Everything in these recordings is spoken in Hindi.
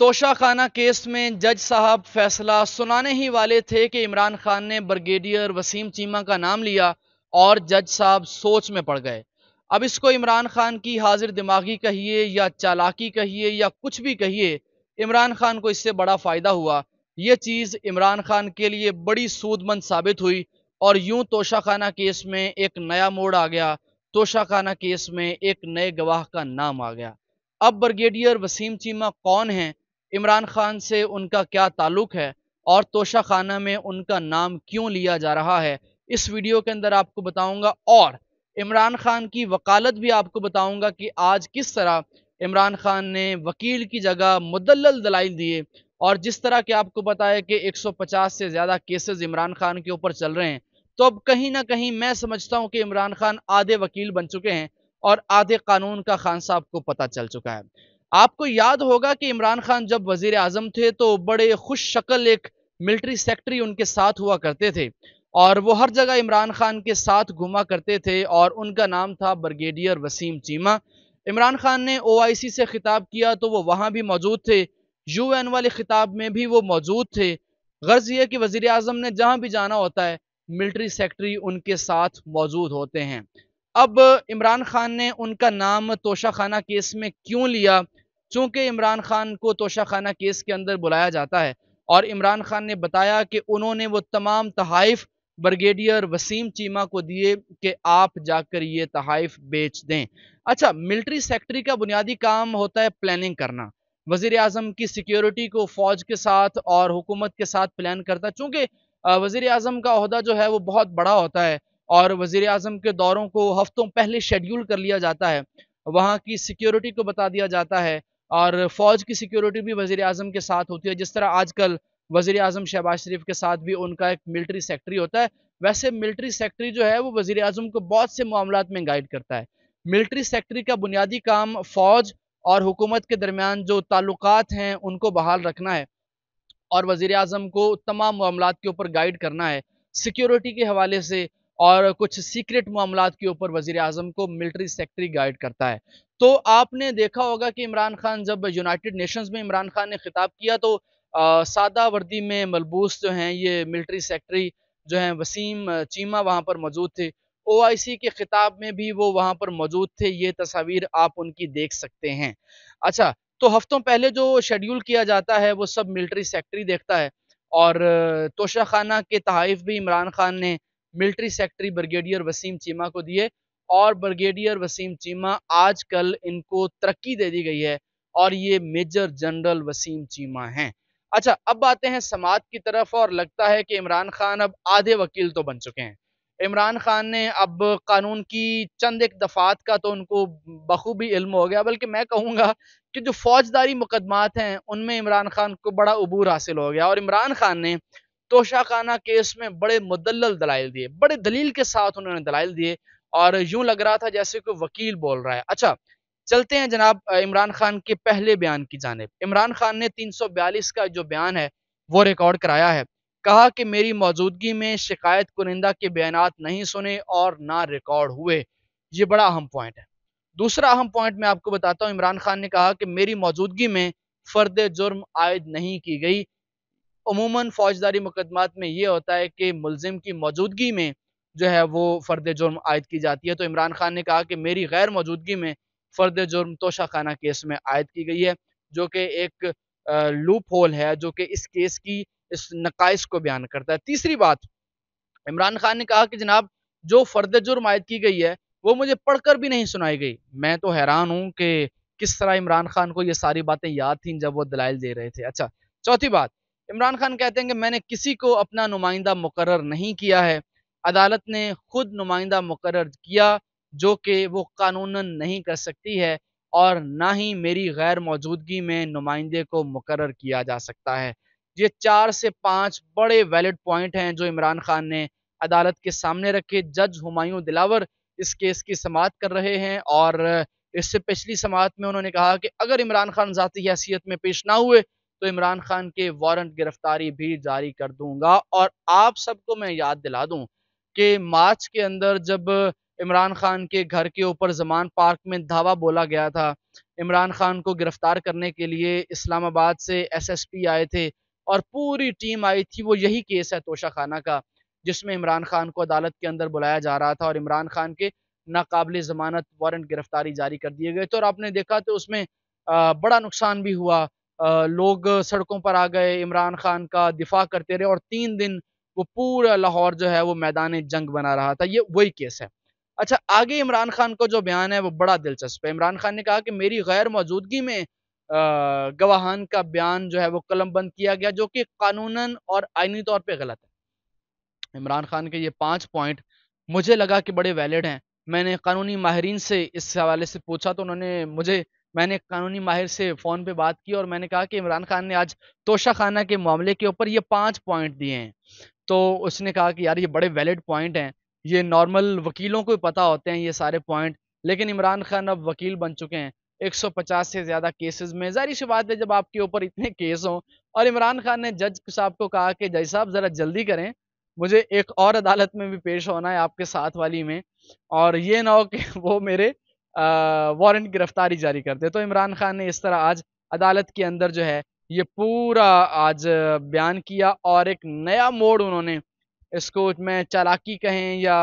तोशाखाना केस में जज साहब फैसला सुनाने ही वाले थे कि इमरान खान ने ब्रिगेडियर वसीम चीमा का नाम लिया और जज साहब सोच में पड़ गए अब इसको इमरान खान की हाजिर दिमागी कहिए या चालाकी कहिए या कुछ भी कहिए इमरान खान को इससे बड़ा फ़ायदा हुआ ये चीज़ इमरान खान के लिए बड़ी सूदमंद साबित हुई और यूं तोशाखाना केस में एक नया मोड़ आ गया तोशाखाना केस में एक नए गवाह का नाम आ गया अब ब्रिगेडियर वसीम चीमा कौन हैं इमरान खान से उनका क्या ताल्लुक है और तोशा खाना में उनका नाम क्यों लिया जा रहा है इस वीडियो के अंदर आपको बताऊंगा और इमरान खान की वकालत भी आपको बताऊंगा कि आज किस तरह इमरान खान ने वकील की जगह मुदल दलाइल दिए और जिस तरह के आपको बताया कि 150 से ज़्यादा केसेस इमरान खान के ऊपर चल रहे हैं तो अब कहीं ना कहीं मैं समझता हूं कि इमरान खान आधे वकील बन चुके हैं और आधे कानून का खान साहब को पता चल चुका है आपको याद होगा कि इमरान खान जब वजीर आजम थे तो बड़े खुश शक्ल एक मिलिट्री सेक्रेटरी उनके साथ हुआ करते थे और वो हर जगह इमरान खान के साथ घुमा करते थे और उनका नाम था ब्रिगेडियर वसीम चीमा इमरान खान ने ओआईसी से खिताब किया तो वो वहाँ भी मौजूद थे यूएन वाले खिताब में भी वो मौजूद थे गर्ज ये कि वजीर अजम ने जहाँ भी जाना होता है मिलिट्री सेक्रेटरी उनके साथ मौजूद होते हैं अब इमरान खान ने उनका नाम तोशा खाना केस में क्यों लिया चूंकि इमरान खान को तोशाखाना केस के अंदर बुलाया जाता है और इमरान खान ने बताया कि उन्होंने वो तमाम तहाइफ ब्रिगेडियर वसीम चीमा को दिए कि आप जाकर ये तहाइफ बेच दें अच्छा मिलिट्री सेक्ट्री का बुनियादी काम होता है प्लानिंग करना वजीर अजम की सिक्योरिटी को फौज के साथ और हुकूमत के साथ प्लान करता चूँकि वजीर अजम का अहदा जो है वो बहुत बड़ा होता है और वजीर अजम के दौरों को हफ्तों पहले शेड्यूल कर लिया जाता है वहाँ की सिक्योरिटी को बता दिया जाता है और फ़ौज की सिक्योरिटी भी वज़ी अजम के साथ होती है जिस तरह आजकल वज़ी अजम शहबाज शरीफ के साथ भी उनका एक मिलिट्री सेक्रेटरी होता है वैसे मिलिट्री सेक्रेटरी जो है वो वजीर अजम को बहुत से मामला में गाइड करता है मिलिट्री सेक्रेटरी का बुनियादी काम फ़ौज और हुकूमत के दरमियान जो ताल्लुक हैं उनको बहाल रखना है और वजीर अजम को तमाम मामला के ऊपर गाइड करना है सिक्योरिटी के हवाले से और कुछ सीक्रेट मामला के ऊपर वजीर अजम को मिलिट्री सेक्रेटरी गाइड करता है तो आपने देखा होगा कि इमरान खान जब यूनाइटेड नेशंस में इमरान खान ने खिताब किया तो आ, सादा वर्दी में मलबूस जो हैं ये मिलिट्री सेक्रेटरी जो हैं वसीम चीमा वहाँ पर मौजूद थे ओआईसी के खिताब में भी वो वहाँ पर मौजूद थे ये तस्वीर आप उनकी देख सकते हैं अच्छा तो हफ्तों पहले जो शेड्यूल किया जाता है वो सब मिलिट्री सेक्रेटरी देखता है और तोशा खाना के तहफ़ भी इमरान खान ने military secretary brigadier Waseem Cheema को दिए और ब्रिगेडियर वसीम चीमा आज कल इनको तरक्की दे दी गई है और ये मेजर जनरल वसीम चीमा हैं अच्छा अब आते हैं समाज की तरफ और लगता है कि इमरान खान अब आधे वकील तो बन चुके हैं इमरान खान ने अब कानून की चंद एक दफात का तो उनको बखूबी इल्म हो गया बल्कि मैं कहूँगा कि जो फौजदारी मुकदमात हैं उनमें इमरान खान को बड़ा अबूर हासिल हो गया और इमरान खान ने तोशाखाना केस में बड़े मुदल दलाइल दिए बड़े दलील के साथ उन्होंने दलाइल दिए और यूं लग रहा था जैसे कोई वकील बोल रहा है अच्छा चलते हैं जनाब इमरान खान के पहले बयान की जानब इमरान खान ने 342 का जो बयान है वो रिकॉर्ड कराया है कहा कि मेरी मौजूदगी में शिकायत कुनिंदा के बयान नहीं सुने और ना रिकॉर्ड हुए ये बड़ा अहम पॉइंट है दूसरा अहम पॉइंट मैं आपको बताता हूँ इमरान खान ने कहा कि मेरी मौजूदगी में फर्द जुर्म आयद नहीं की गई अमूमन फौजदारी मुकदमात में ये होता है कि मुलजिम की मौजूदगी में जो है वो फ़र्द जुर्म आयद की जाती है तो इमरान खान ने कहा कि मेरी गैर मौजूदगी में फ़र्द जुर्म खाना केस में आयद की गई है जो कि एक लूप होल है जो कि इस केस की इस नकाइस को बयान करता है तीसरी बात इमरान खान ने कहा कि जनाब जो फ़र्द जुर्म आयद की गई है वो मुझे पढ़कर भी नहीं सुनाई गई मैं तो हैरान हूँ कि किस तरह इमरान खान को ये सारी बातें याद थीं जब वो दलाइल दे रहे थे अच्छा चौथी बात इमरान खान कहते हैं कि मैंने किसी को अपना नुमाइंदा मुकर नहीं किया है अदालत ने खुद नुमाइंदा मुकर किया जो कि वो कानून नहीं कर सकती है और ना ही मेरी गैर मौजूदगी में नुमाइंदे को मुकर किया जा सकता है ये चार से पाँच बड़े वैलिड पॉइंट हैं जो इमरान खान ने अदालत के सामने रखे जज हुमायूं दिलावर इस केस की समात कर रहे हैं और इससे पिछली समात में उन्होंने कहा कि अगर इमरान खान ज़ाती हैसियत में पेश ना हुए तो इमरान खान के वारंट गिरफ्तारी भी जारी कर दूंगा और आप सबको मैं याद दिला दूं कि मार्च के अंदर जब इमरान खान के घर के ऊपर जमान पार्क में धावा बोला गया था इमरान खान को गिरफ्तार करने के लिए इस्लामाबाद से एसएसपी आए थे और पूरी टीम आई थी वो यही केस है तोशा खाना का जिसमें इमरान खान को अदालत के अंदर बुलाया जा रहा था और इमरान खान के नाकबिल ज़मानत वारंट गिरफ्तारी जारी कर दिए गए थे और आपने देखा तो उसमें बड़ा नुकसान भी हुआ लोग सड़कों पर आ गए इमरान खान का दिफा करते रहे और तीन दिन वो पूरा लाहौर जो है वो मैदान जंग बना रहा था ये वही केस है अच्छा आगे इमरान खान का जो बयान है वो बड़ा दिलचस्प है इमरान खान ने कहा कि मेरी गैर मौजूदगी में गवाहान का बयान जो है वो कलम बंद किया गया जो कि कानूनन और आइनी तौर पर गलत है इमरान खान के ये पांच पॉइंट मुझे लगा कि बड़े वैलिड हैं मैंने कानूनी माहरीन से इस हवाले से पूछा तो उन्होंने मुझे मैंने कानूनी माहिर से फ़ोन पे बात की और मैंने कहा कि इमरान खान ने आज तोशा खाना के मामले के ऊपर ये पाँच पॉइंट दिए हैं तो उसने कहा कि यार ये बड़े वैलिड पॉइंट हैं ये नॉर्मल वकीलों को पता होते हैं ये सारे पॉइंट लेकिन इमरान खान अब वकील बन चुके हैं 150 से ज़्यादा केसेस में जारी सी बात है जब आपके ऊपर इतने केस हों और इमरान खान ने जज साहब को कहा कि जज साहब ज़रा जल्दी करें मुझे एक और अदालत में भी पेश होना है आपके साथ वाली में और ये ना हो कि वो मेरे वारंट गिरफ्तारी जारी कर दे तो इमरान खान ने इस तरह आज अदालत के अंदर जो है ये पूरा आज बयान किया और एक नया मोड़ उन्होंने इसको मैं चालाकी कहें या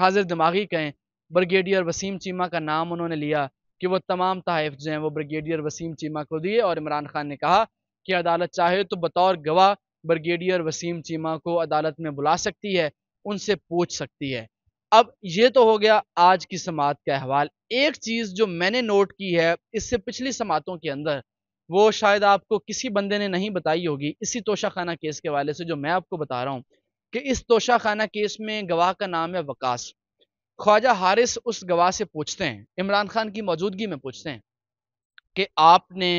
हाजिर दिमागी कहें ब्रिगेडियर वसीम चीमा का नाम उन्होंने लिया कि वो तमाम तहफ़ जो हैं वो ब्रिगेडियर वसीम चीमा को दिए और इमरान खान ने कहा कि अदालत चाहे तो बतौर गवाह ब्रिगेडियर वसीम चीमा को अदालत में बुला सकती है उनसे पूछ सकती है अब ये तो हो गया आज की समात का अहवाल एक चीज जो मैंने नोट की है इससे पिछली समातों के अंदर वो शायद आपको किसी बंदे ने नहीं बताई होगी इसी तोशा खाना केस के वाले से जो मैं आपको बता रहा हूँ कि इस तोशा खाना केस में गवाह का नाम है वकास ख्वाजा हारिस उस गवाह से पूछते हैं इमरान खान की मौजूदगी में पूछते हैं कि आपने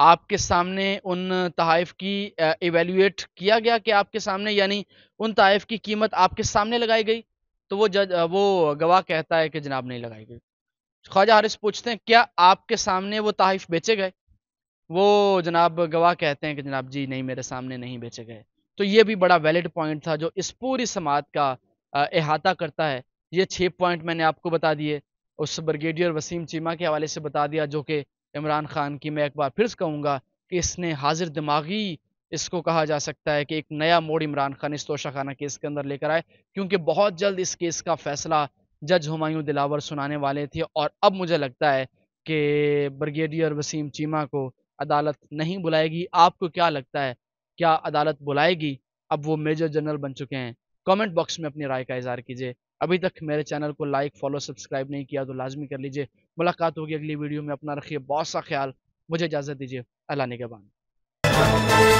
आपके सामने उन तहफ़ की एवेल्यूएट किया गया कि आपके सामने यानी उन तहफ़ की कीमत आपके सामने लगाई गई तो वो जज वो गवाह कहता है कि जनाब नहीं लगाई गई ख्वाजा हारिस पूछते हैं क्या आपके सामने वो तहफ़ बेचे गए वो जनाब गवाह कहते हैं कि जनाब जी नहीं मेरे सामने नहीं बेचे गए तो ये भी बड़ा वैलिड पॉइंट था जो इस पूरी समात का अहाता करता है ये छः पॉइंट मैंने आपको बता दिए उस ब्रिगेडियर वसीम चीमा के हवाले से बता दिया जो कि इमरान खान की मैं एक बार फिर कहूँगा कि इसने हाजिर दिमागी इसको कहा जा सकता है कि एक नया मोड़ इमरान खान इस तोशाखाना केस के अंदर लेकर आए क्योंकि बहुत जल्द इस केस का फैसला जज हमायूं दिलावर सुनाने वाले थे और अब मुझे लगता है कि ब्रिगेडियर वसीम चीमा को अदालत नहीं बुलाएगी आपको क्या लगता है क्या अदालत बुलाएगी अब वो मेजर जनरल बन चुके हैं कमेंट बॉक्स में अपनी राय का इजहार कीजिए अभी तक मेरे चैनल को लाइक फॉलो सब्सक्राइब नहीं किया तो लाजमी कर लीजिए मुलाकात होगी अगली वीडियो में अपना रखिए बहुत सा ख्याल मुझे इजाज़त दीजिए अल्लाह ने के